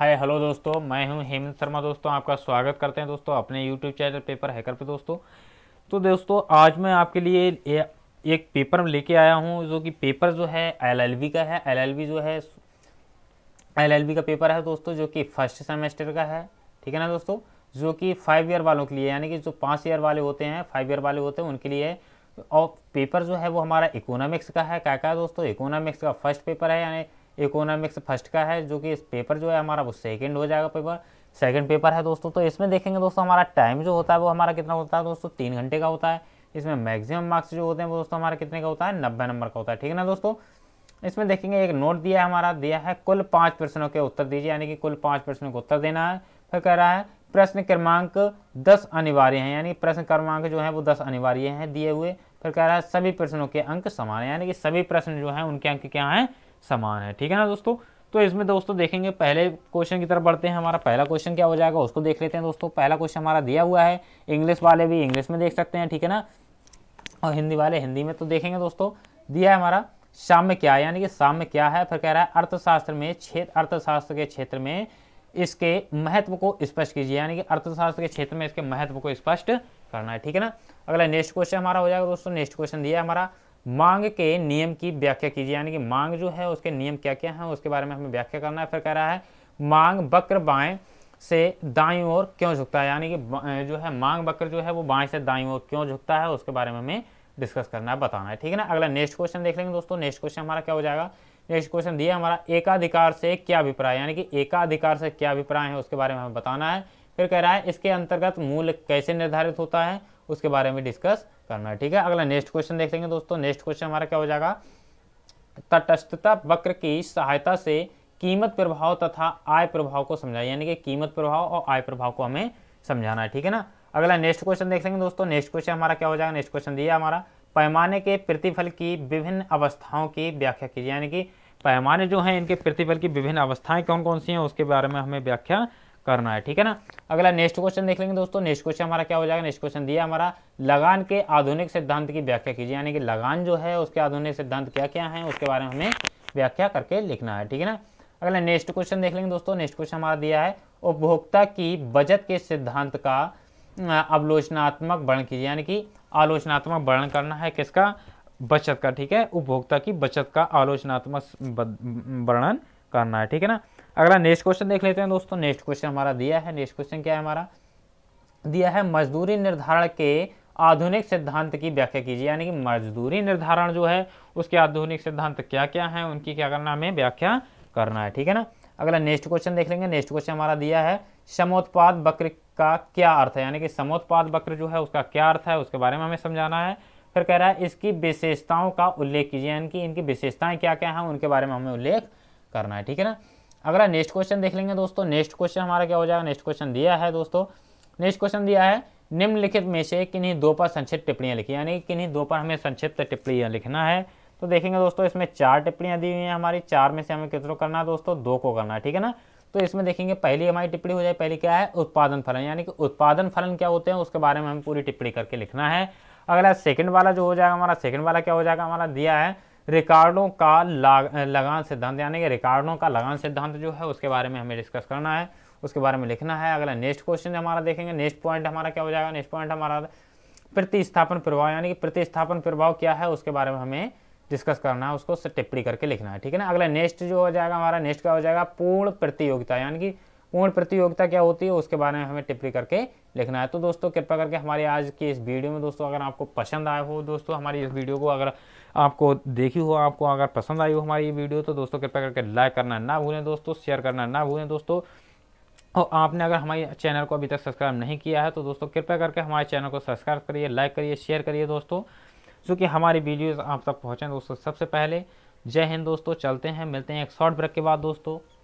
hi hello दोस्तों मैं हूं हेमंत शर्मा दोस्तों आपका स्वागत करते हैं दोस्तों अपने यूट्यूब चैनल पेपर हैकर पे दोस्तों तो दोस्तों आज मैं आपके लिए एक पेपर लेके आया हूं जो कि पेपर जो है एलएलबी का है एलएलबी जो है एलएलबी का पेपर है दोस्तों जो कि फर्स्ट सेमेस्टर का है ठीक है ना दोस्तों जो कि फाइव ईयर वालों के लिए यानी कि जो पाँच ईयर वाले होते हैं फाइव ईयर वाले होते हैं उनके लिए और पेपर जो है वो हमारा इकोनॉमिक्स का है क्या क्या दोस्तों इकोनॉमिक्स का फर्स्ट पेपर है यानी इकोनॉमिक्स फर्स्ट का है जो कि इस पेपर जो है हमारा वो सेकेंड हो जाएगा पेपर सेकेंड पेपर है दोस्तों तो इसमें देखेंगे दोस्तों हमारा टाइम जो होता है वो हमारा कितना होता है दोस्तों तीन घंटे का होता है इसमें मैक्सिमम मार्क्स जो होते हैं वो दोस्तों हमारा कितने का होता है नब्बे नंबर का होता है ठीक है ना दोस्तों इसमें देखेंगे एक नोट दिया है हमारा दिया है कुल पाँच प्रश्नों के उत्तर दीजिए यानी कि कुल पाँच प्रश्नों को उत्तर देना है फिर कह रहा है प्रश्न क्रमांक दस अनिवार्य हैं यानी प्रश्न क्रमांक जो है वो दस अनिवार्य हैं दिए हुए फिर कह रहा है सभी प्रश्नों के अंक समान है यानी कि सभी प्रश्न जो हैं उनके अंक क्या हैं समान है ठीक है ना दोस्तों तो इसमें दोस्तों देखेंगे पहले क्वेश्चन की तरफ बढ़ते हैं हमारा पहला क्वेश्चन क्या हो जाएगा उसको देख लेते हैं दोस्तों पहला क्वेश्चन हमारा दिया हुआ है इंग्लिश वाले भी इंग्लिश में देख सकते हैं ठीक है ना और हिंदी वाले हिंदी में तो देखेंगे दोस्तों दिया है हमारा साम्य क्या यानी कि साम्य क्या है फिर कह रहा है अर्थशास्त्र में क्षेत्र अर्थशास्त्र के क्षेत्र में इसके महत्व को स्पष्ट कीजिए यानी कि अर्थशास्त्र के क्षेत्र में इसके महत्व को स्पष्ट करना है ठीक है ना अगला नेक्स्ट क्वेश्चन हमारा हो जाएगा दोस्तों नेक्स्ट क्वेश्चन दिया है हमारा मांग के नियम की व्याख्या कीजिए यानी कि मांग जो है उसके नियम क्या क्या हैं उसके बारे में हमें व्याख्या करना है फिर कह रहा है मांग वक्र बाएं से दाई ओर क्यों झुकता है यानी कि जो है मांग वक्र जो है वो बाएं से दाई ओर क्यों झुकता है उसके बारे में हमें डिस्कस करना है बताना है ठीक है ना अगला नेक्स्ट क्वेश्चन देख लेंगे दोस्तों नेक्स्ट क्वेश्चन हमारा क्या हो जाएगा नेक्स्ट क्वेश्चन दिया हमारा एकाधिकार से क्या अभिप्राय यानी कि एकाधिकार से क्या अभिप्राय है उसके बारे में हमें बताना है फिर कह रहा है इसके अंतर्गत मूल्य कैसे निर्धारित होता है उसके बारे में डिस्कस करना है ठीक है अगला नेक्स्ट क्वेश्चन देख लेंगे दोस्तों नेक्स्ट क्वेश्चन हमारा क्या हो जाएगा तटस्थता वक्र की सहायता से कीमत प्रभाव तथा आय प्रभाव को समझा यानी कि कीमत प्रभाव और आय प्रभाव को हमें समझाना है ठीक है ना अगला नेक्स्ट क्वेश्चन देख लेंगे दोस्तों नेक्स्ट क्वेश्चन हमारा क्या हो जाएगा नेक्स्ट क्वेश्चन दिया हमारा पैमाने के प्रतिफल की विभिन्न अवस्थाओं की व्याख्या कीजिए यानी कि पैमाने जो हैं इनके प्रतिफल की विभिन्न अवस्थाएं कौन कौन सी हैं उसके बारे में हमें व्याख्या करना है ठीक है ना अगला नेक्स्ट क्वेश्चन देख लेंगे दोस्तों नेक्स्ट क्वेश्चन हमारा क्या हो जाएगा नेक्स्ट क्वेश्चन दिया हमारा लगान के आधुनिक सिद्धांत की व्याख्या कीजिए यानी कि लगान जो है उसके आधुनिक सिद्धांत क्या क्या है उसके बारे में हमें व्याख्या करके लिखना है ठीक है ना अगला नेक्स्ट क्वेश्चन देख लेंगे दोस्तों नेक्स्ट क्वेश्चन हमारा दिया है उपभोक्ता की बचत के सिद्धांत का आलोचनात्मक वर्णन कीजिए यानी कि आलोचनात्मक वर्णन करना है किसका बचत का ठीक है उपभोक्ता की बचत का आलोचनात्मक वर्णन करना है ठीक है ना अगला नेक्स्ट क्वेश्चन देख लेते हैं दोस्तों नेक्स्ट क्वेश्चन हमारा दिया है नेक्स्ट क्वेश्चन क्या है हमारा दिया है मजदूरी निर्धारण के आधुनिक सिद्धांत की व्याख्या कीजिए यानी कि मजदूरी निर्धारण जो है उसके आधुनिक सिद्धांत क्या क्या हैं उनकी क्या करना हमें व्याख्या करना है ठीक है ना अगला नेक्स्ट क्वेश्चन देख लेंगे नेक्स्ट क्वेश्चन हमारा दिया है समोत्पाद वक्र का क्या अर्थ है यानी कि समोत्पाद वक्र जो है उसका क्या अर्थ है उसके बारे में हमें समझाना है फिर कह रहा है इसकी विशेषताओं का उल्लेख कीजिए यानी कि इनकी विशेषताएं क्या क्या हैं उनके बारे में हमें उल्लेख करना है ठीक है ना अगला नेक्स्ट क्वेश्चन देख लेंगे दोस्तों नेक्स्ट क्वेश्चन हमारा क्या हो जाएगा नेक्स्ट क्वेश्चन दिया है दोस्तों नेक्स्ट क्वेश्चन दिया है निम्नलिखित में से किन्हीं दो पर संक्षिप्त टिप्पणियाँ लिखी यानी किन्हीं दो पर हमें संक्षिप्त टिप्पणियाँ लिखना है तो देखेंगे दोस्तों इसमें चार टिप्पणियाँ दी हुई हैं हमारी चार में से हमें कितनों करना है दोस्तों दो को करना है ठीक है ना तो इसमें देखेंगे पहली हमारी टिप्पणी हो जाए पहली क्या है उत्पादन फलन यानी कि उत्पादन फलन क्या होते हैं उसके बारे में हमें पूरी टिप्पणी करके लिखना है अगला सेकंड वाला जो हो जाएगा हमारा सेकंड वाला क्या हो जाएगा हमारा दिया है रिकार्डों का लगान सिद्धांत यानी कि रिकार्डों का लगान सिद्धांत जो है उसके बारे में हमें डिस्कस करना है उसके बारे में लिखना है अगला नेक्स्ट क्वेश्चन हमारा देखेंगे नेक्स्ट पॉइंट हमारा क्या हो जाएगा नेक्स्ट पॉइंट हमारा प्रतिस्थापन प्रभाव यानी कि प्रतिस्थापन प्रभाव क्या है उसके बारे में हमें डिस्कस करना है उसको टिप्पणी करके लिखना है ठीक है ना अगला नेक्स्ट जो हो जाएगा हमारा नेक्स्ट क्या हो जाएगा पूर्ण प्रतियोगिता यानी कि पूर्ण प्रतियोगिता क्या होती है उसके बारे में हमें टिप्पणी करके लिखना है तो दोस्तों कृपया करके हमारे आज की इस वीडियो में दोस्तों अगर आपको पसंद आया हो दोस्तों हमारी इस वीडियो को अगर आपको देखी हो आपको अगर पसंद आई हो हमारी ये वीडियो तो दोस्तों कृपया करके लाइक करना ना भूलें दोस्तों शेयर करना ना भूलें दोस्तों और आपने अगर हमारे चैनल को अभी तक सब्सक्राइब नहीं किया है तो दोस्तों कृपया करके हमारे चैनल को सब्सक्राइब करिए लाइक करिए शेयर करिए दोस्तों जो कि हमारी वीडियोज आप तक पहुँचें दोस्तों सबसे पहले जय हिंद दोस्तों चलते हैं मिलते हैं एक शॉर्ट ब्रेक के बाद दोस्तों